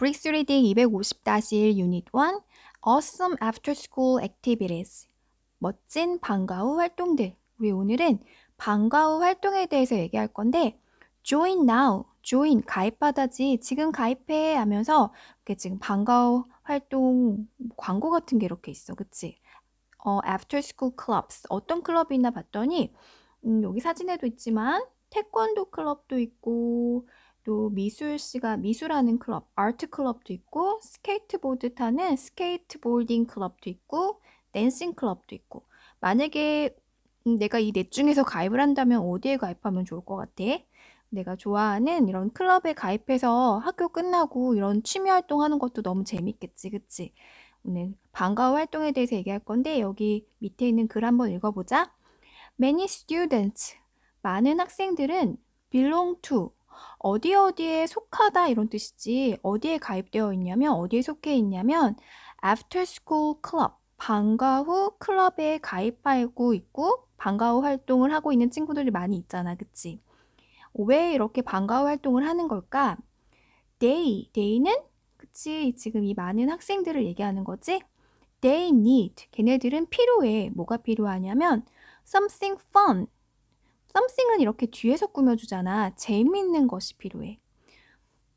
브릭스 리딩 250-1 유닛 1 Awesome After School Activities 멋진 방과 후 활동들 우리 오늘은 방과 후 활동에 대해서 얘기할 건데 Join now, join 가입받아지 지금 가입해 하면서 이렇게 지금 방과 후 활동 광고 같은 게 이렇게 있어 그치? 어, After School Clubs 어떤 클럽이 있나 봤더니 음, 여기 사진에도 있지만 태권도 클럽도 있고 또 미술 씨가 미술하는 클럽, 아트 클럽도 있고 스케이트보드 타는 스케이트볼딩 클럽도 있고 댄싱 클럽도 있고 만약에 음, 내가 이 넷 중에서 가입을 한다면 어디에 가입하면 좋을 것 같아? 내가 좋아하는 이런 클럽에 가입해서 학교 끝나고 이런 취미 활동하는 것도 너무 재밌겠지, 그치? 오늘 방과후 활동에 대해서 얘기할 건데 여기 밑에 있는 글 한번 읽어보자. Many students, 많은 학생들은 belong to 어디 어디에 속하다 이런 뜻이지 어디에 가입되어 있냐면 어디에 속해 있냐면 after school club 방과 후 클럽에 가입하고 있고 방과 후 활동을 하고 있는 친구들이 많이 있잖아 그치 왜 이렇게 방과 후 활동을 하는 걸까 they t h y 는 그치 지금 이 많은 학생들을 얘기하는 거지 they need 걔네들은 필요해 뭐가 필요하냐면 something fun something은 이렇게 뒤에서 꾸며주잖아. 재미있는 것이 필요해.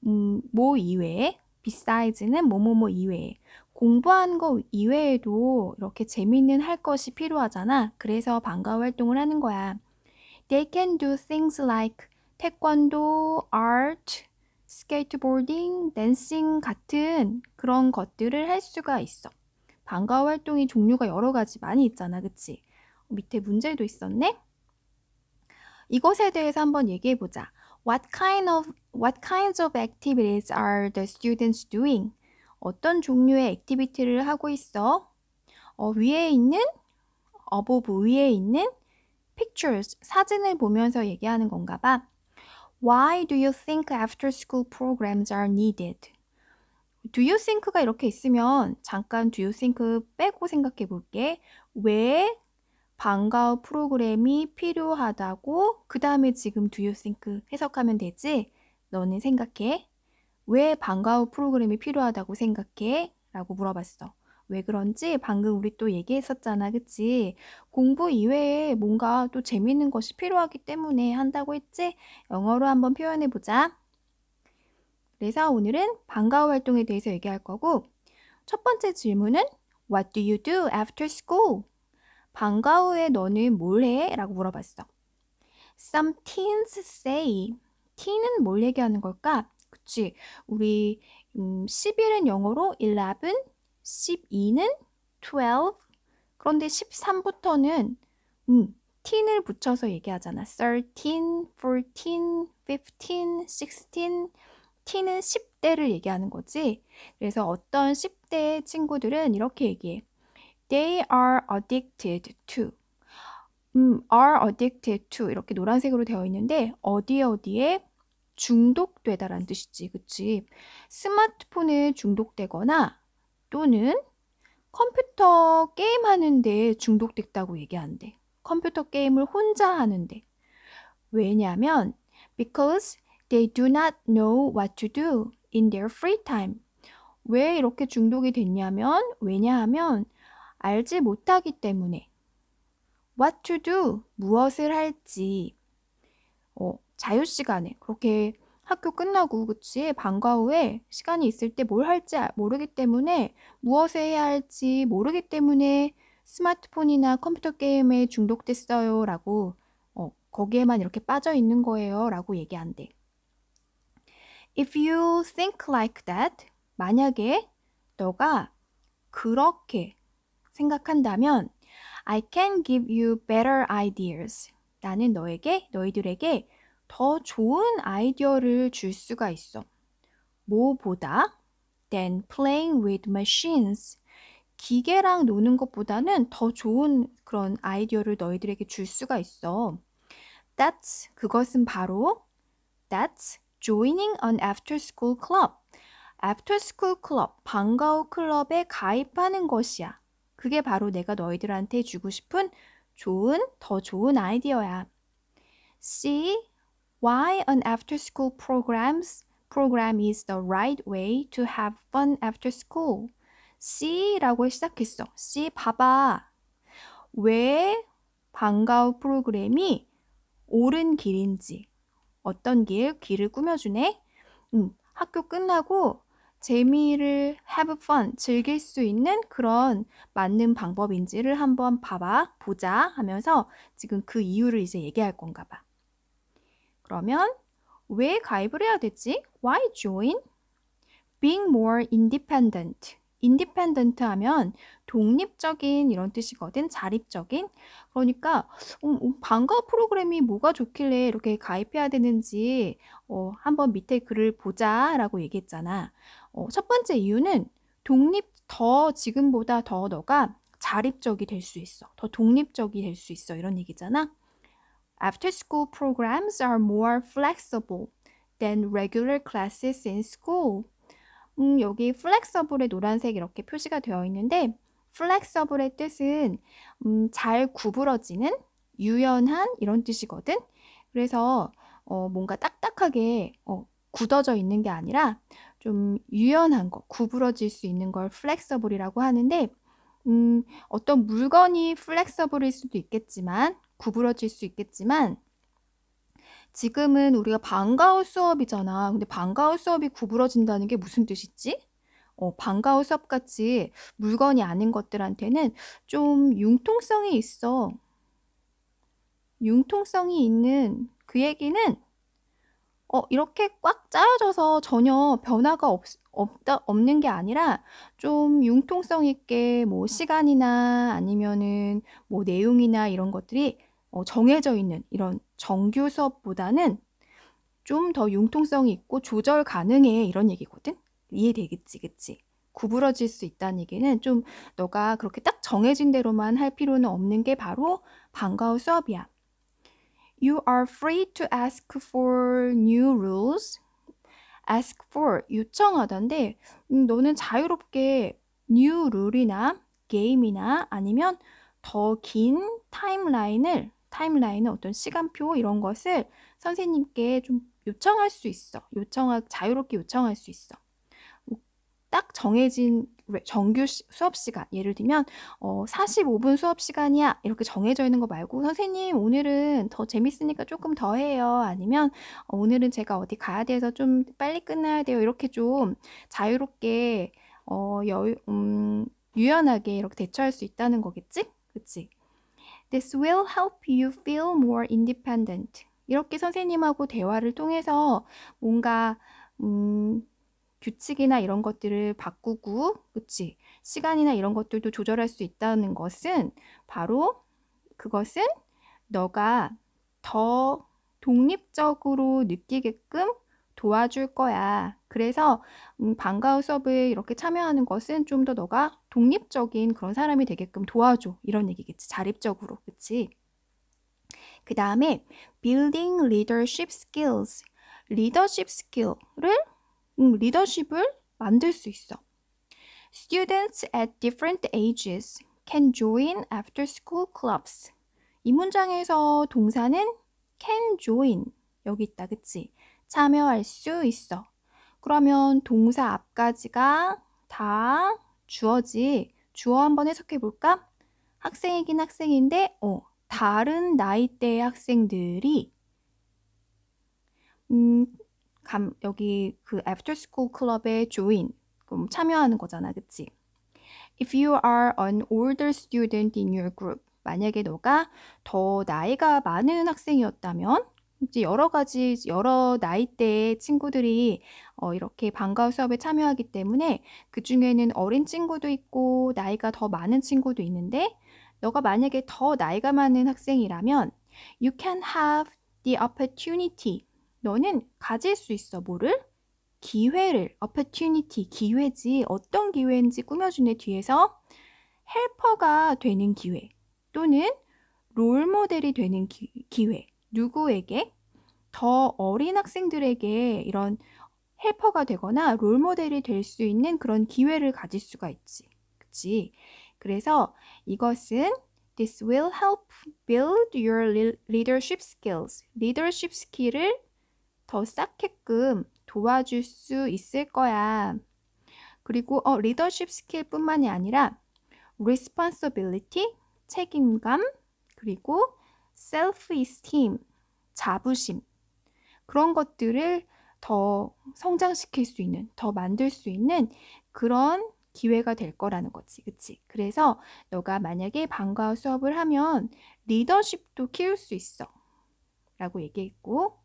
음, 뭐 이외에, bedes는 뭐뭐뭐 이외에. 공부한거 이외에도 이렇게 재미있는 할 것이 필요하잖아. 그래서 방과 후 활동을 하는 거야. They can do things like 태권도, art, skateboarding, dancing 같은 그런 것들을 할 수가 있어. 방과 후 활동이 종류가 여러 가지 많이 있잖아. 그치? 밑에 문제도 있었네? 이것에 대해서 한번 얘기해 보자. What kind of what kinds of activities are the students doing? 어떤 종류의 액티비티를 하고 있어? 어, 위에 있는 above 위에 있는 pictures 사진을 보면서 얘기하는 건가 봐. Why do you think after school programs are needed? Do you think가 이렇게 있으면 잠깐 do you think 빼고 생각해 볼게. 왜 방과후 프로그램이 필요하다고 그 다음에 지금 do you think 해석하면 되지? 너는 생각해? 왜 방과후 프로그램이 필요하다고 생각해? 라고 물어봤어. 왜 그런지 방금 우리 또 얘기했었잖아, 그치? 공부 이외에 뭔가 또 재밌는 것이 필요하기 때문에 한다고 했지? 영어로 한번 표현해 보자. 그래서 오늘은 방과후 활동에 대해서 얘기할 거고, 첫 번째 질문은 What do you do after school? 방과 후에 너는 뭘 해? 라고 물어봤어. Some teens say. teen은 뭘 얘기하는 걸까? 그치. 우리 음, 11은 영어로 11, 12는 12. 그런데 13부터는 음, teen을 붙여서 얘기하잖아. 13, 14, 15, 16. teen은 10대를 얘기하는 거지. 그래서 어떤 10대 친구들은 이렇게 얘기해. They are addicted to. 음, are addicted to 이렇게 노란색으로 되어 있는데 어디 어디에 중독되다라는 뜻이지, 그치? 스마트폰에 중독되거나 또는 컴퓨터 게임 하는데 중독됐다고 얘기하는데 컴퓨터 게임을 혼자 하는데. 왜냐면 because they do not know what to do in their free time. 왜 이렇게 중독이 됐냐면 왜냐하면 알지 못하기 때문에 what to do 무엇을 할지 어, 자유 시간에 그렇게 학교 끝나고 그치 방과 후에 시간이 있을 때 뭘 할지 아, 모르기 때문에 무엇을 해야 할지 모르기 때문에 스마트폰이나 컴퓨터 게임에 중독됐어요 라고 어, 거기에만 이렇게 빠져 있는 거예요 라고 얘기한대 If you think like that 만약에 너가 그렇게 생각한다면 I can give you better ideas. 나는 너에게, 너희들에게 더 좋은 아이디어를 줄 수가 있어. 뭐보다? than playing with machines. 기계랑 노는 것보다는 더 좋은 그런 아이디어를 너희들에게 줄 수가 있어. That's, 그것은 바로 That's joining an after school club. after school club, 방과후 클럽에 가입하는 것이야. 그게 바로 내가 너희들한테 주고 싶은 좋은, 더 좋은 아이디어야. C. Why an after school programs program is the right way to have fun after school. C라고 시작했어. C 봐봐. 왜 방과후 프로그램이 옳은 길인지 어떤 길 길을 꾸며주네. 음, 학교 끝나고 재미를 have fun, 즐길 수 있는 그런 맞는 방법인지를 한번 봐봐, 보자 하면서 지금 그 이유를 이제 얘기할 건가 봐. 그러면 왜 가입을 해야 되지? Why join? Being more independent. independent 하면 독립적인 이런 뜻이거든, 자립적인. 그러니까 음, 음 방과 프로그램이 뭐가 좋길래 이렇게 가입해야 되는지 어, 한번 밑에 글을 보자라고 얘기했잖아. 어, 첫 번째 이유는 독립 더 지금보다 더 너가 자립적이 될 수 있어. 더 독립적이 될 수 있어. 이런 얘기잖아. After school programs are more flexible than regular classes in school. 음, 여기 flexible의 노란색 이렇게 표시가 되어 있는데 flexible의 뜻은 음, 잘 구부러지는 유연한 이런 뜻이거든. 그래서 어, 뭔가 딱딱하게 어, 굳어져 있는 게 아니라 좀 유연한 거, 구부러질 수 있는 걸 플렉서블이라고 하는데 음, 어떤 물건이 플렉서블일 수도 있겠지만 구부러질 수 있겠지만 지금은 우리가 방과후 수업이잖아. 근데 방과후 수업이 구부러진다는 게 무슨 뜻이지? 어, 방과후 수업같이 물건이 아닌 것들한테는 좀 융통성이 있어. 융통성이 있는 그 얘기는 어, 이렇게 꽉 짜여져서 전혀 변화가 없, 없다, 없는 게 아니라 좀 융통성 있게 뭐 시간이나 아니면은 뭐 내용이나 이런 것들이 어, 정해져 있는 이런 정규 수업보다는 좀 더 융통성이 있고 조절 가능해 이런 얘기거든? 이해되겠지, 그치? 구부러질 수 있다는 얘기는 좀 너가 그렇게 딱 정해진 대로만 할 필요는 없는 게 바로 방과후 수업이야. You are free to ask for new rules. ask for 요청하다데 음, 너는 자유롭게 new 룰이나 게임이나 아니면 더 긴 타임라인을 타임라인은 어떤 시간표 이런 것을 선생님께 좀 요청할 수 있어. 요청하 자유롭게 요청할 수 있어. 딱 정해진 정규 수업 시간 예를 들면 어 45분 수업 시간이야 이렇게 정해져 있는 거 말고 선생님 오늘은 더 재밌으니까 조금 더 해요 아니면 어, 오늘은 제가 어디 가야 돼서 좀 빨리 끝나야 돼요 이렇게 좀 자유롭게 어 여유 음 유연하게 이렇게 대처할 수 있다는 거겠지 그치 This will help you feel more independent 이렇게 선생님하고 대화를 통해서 뭔가 음 규칙이나 이런 것들을 바꾸고, 그치? 시간이나 이런 것들도 조절할 수 있다는 것은 바로 그것은 너가 더 독립적으로 느끼게끔 도와줄 거야. 그래서 음, 방과후 수업을 이렇게 참여하는 것은 좀 더 너가 독립적인 그런 사람이 되게끔 도와줘. 이런 얘기겠지. 자립적으로. 그치? 그 다음에 building leadership skills. 리더십 스킬을 음, 리더십을 만들 수 있어. Students at different ages can join after school clubs. 이 문장에서 동사는 can join 여기 있다 그치? 참여할 수 있어. 그러면 동사 앞까지가 다 주어지. 주어 한번 해석해 볼까? 학생이긴 학생인데 어, 다른 나이대의 학생들이 음, 감, 여기 그 after school 클럽의 j 인 그럼 참여하는 거잖아, 그치? If you are an older student in your group, 만약에 너가 더 나이가 많은 학생이었다면 이제 여러 가지 여러 나이대의 친구들이 어, 이렇게 방과후 수업에 참여하기 때문에 그 중에는 어린 친구도 있고 나이가 더 많은 친구도 있는데 너가 만약에 더 나이가 많은 학생이라면 you can have the opportunity 너는 가질 수 있어. 뭐를? 기회를, opportunity, 기회지. 어떤 기회인지 꾸며주네 뒤에서 헬퍼가 되는 기회 또는 롤모델이 되는 기, 기회. 누구에게? 더 어린 학생들에게 이런 헬퍼가 되거나 롤모델이 될 수 있는 그런 기회를 가질 수가 있지. 그치? 그래서 이것은 This will help build your leadership skills. 리더십 스킬을 더 쌓게끔 도와줄 수 있을 거야. 그리고 어, 리더십 스킬뿐만이 아니라 responsibility, 책임감, 그리고 self-esteem, 자부심 그런 것들을 더 성장시킬 수 있는, 더 만들 수 있는 그런 기회가 될 거라는 거지, 그치? 그래서 너가 만약에 방과후 수업을 하면 리더십도 키울 수 있어 라고 얘기했고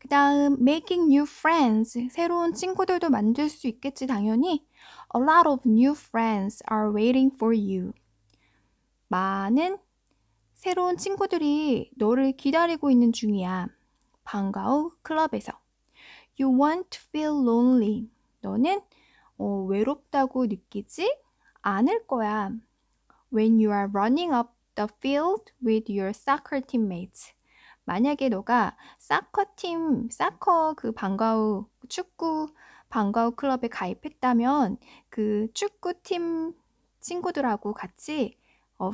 그 다음 making new friends 새로운 친구들도 만들 수 있겠지 당연히 A lot of new friends are waiting for you 많은 새로운 친구들이 너를 기다리고 있는 중이야 방과후 클럽에서 You won't feel lonely 너는 어, 외롭다고 느끼지 않을 거야 When you are running up the field with your soccer teammates 만약에 너가 사커팀, 사커 그 방과후 축구 방과후 클럽에 가입했다면 그 축구팀 친구들하고 같이 어,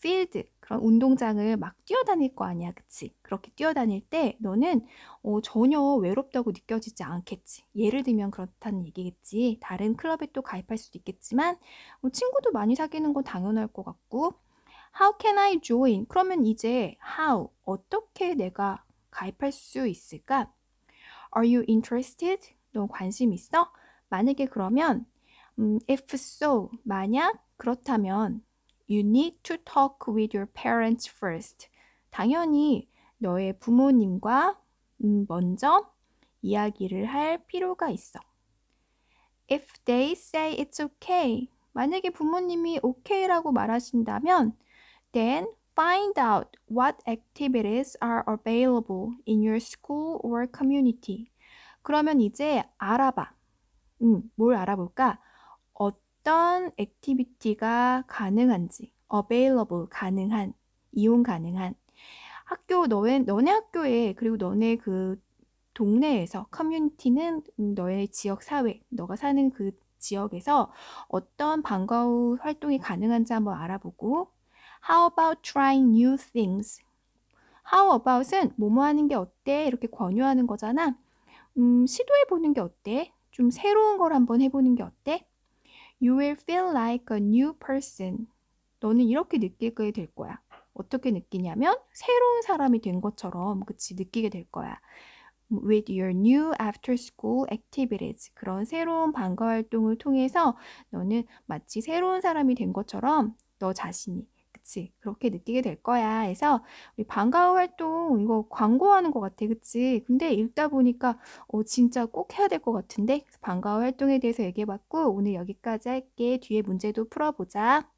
필드 그런 운동장을 막 뛰어다닐 거 아니야 그치 그렇게 뛰어다닐 때 너는 어, 전혀 외롭다고 느껴지지 않겠지 예를 들면 그렇다는 얘기겠지 다른 클럽에 또 가입할 수도 있겠지만 어, 친구도 많이 사귀는 건 당연할 것 같고 How can I join? 그러면 이제 how 어떻게 내가 가입할 수 있을까? Are you interested? 너 관심 있어? 만약에 그러면 음, if so 만약 그렇다면 you need to talk with your parents first. 당연히 너의 부모님과 먼저 이야기를 할 필요가 있어. If they say it's okay, 만약에 부모님이 okay라고 말하신다면 Then find out what activities are available in your school or community. 그러면 이제 알아봐. 음, 뭘 알아볼까? 어떤 액티비티가 가능한지. available 가능한, 이용 가능한. 학교 너네 너네 학교에 그리고 너네 그 동네에서 커뮤니티는 음, 너의 지역 사회, 너가 사는 그 지역에서 어떤 방과 후 활동이 가능한지 한번 알아보고 How about trying new things? How about은 뭐뭐 하는 게 어때? 이렇게 권유하는 거잖아. 음, 시도해 보는 게 어때? 좀 새로운 걸 한번 해보는 게 어때? You will feel like a new person. 너는 이렇게 느끼게 될 거야. 어떻게 느끼냐면 새로운 사람이 된 것처럼 그치 느끼게 될 거야. With your new after school activities. 그런 새로운 방과 활동을 통해서 너는 마치 새로운 사람이 된 것처럼 너 자신이 그치? 그렇게 느끼게 될 거야. 해서 우리 방과후 활동 이거 광고하는 것 같아. 그치? 근데 읽다 보니까 어, 진짜 꼭 해야 될 것 같은데? 방과후 활동에 대해서 얘기해봤고 오늘 여기까지 할게. 뒤에 문제도 풀어보자.